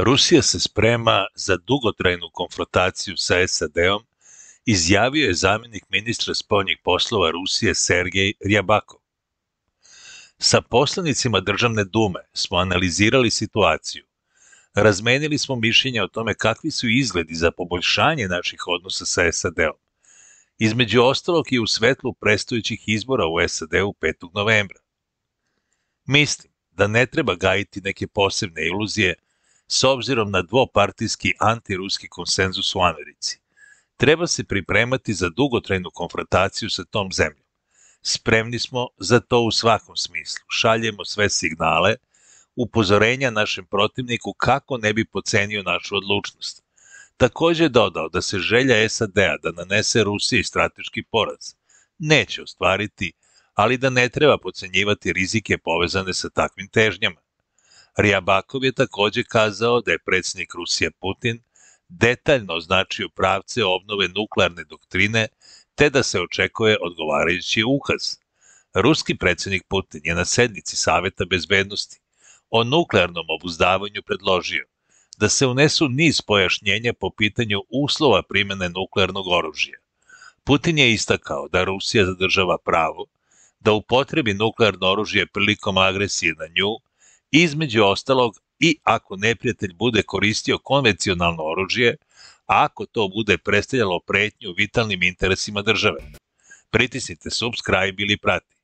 Rusija se sprema za dugotrajnu konfrontaciju sa SAD-om, izjavio je zamjenik ministra spoljnih poslova Rusije Sergej Rjabakov. Sa poslanicima Državne dume smo analizirali situaciju. Razmenili smo mišljenja o tome kakvi su izgledi za poboljšanje naših odnosa sa SAD-om. Između ostalog i u svetlu prestojećih izbora u SAD-u 5. novembra. Mislim da ne treba gajiti neke posebne iluzije – s obzirom na dvopartijski antiruski konsenzus u Americi. Treba se pripremati za dugotrajnu konfrontaciju sa tom zemljom. Spremni smo za to u svakom smislu. Šaljemo sve signale, upozorenja našem protivniku kako ne bi pocenio našu odlučnost. Takođe je dodao da se želja SAD-a da nanese Rusiji strateški poraz neće ostvariti, ali da ne treba pocenjivati rizike povezane sa takvim težnjama. Rijabakov je takođe kazao da je predsednik Rusije Putin detaljno označio pravce obnove nuklearne doktrine te da se očekuje odgovarajući ukaz. Ruski predsednik Putin je na sednici Saveta bezbednosti o nuklearnom obuzdavanju predložio da se unesu niz pojašnjenja po pitanju uslova primene nuklearnog oružja. Putin je istakao da Rusija zadržava pravo da upotrebi nuklearno oružje prilikom agresije na nju između ostalog i ako neprijatelj bude koristio konvencionalno oružje, a ako to bude predstavljalo pretnju vitalnim interesima države. Pritisnite subscribe ili prati.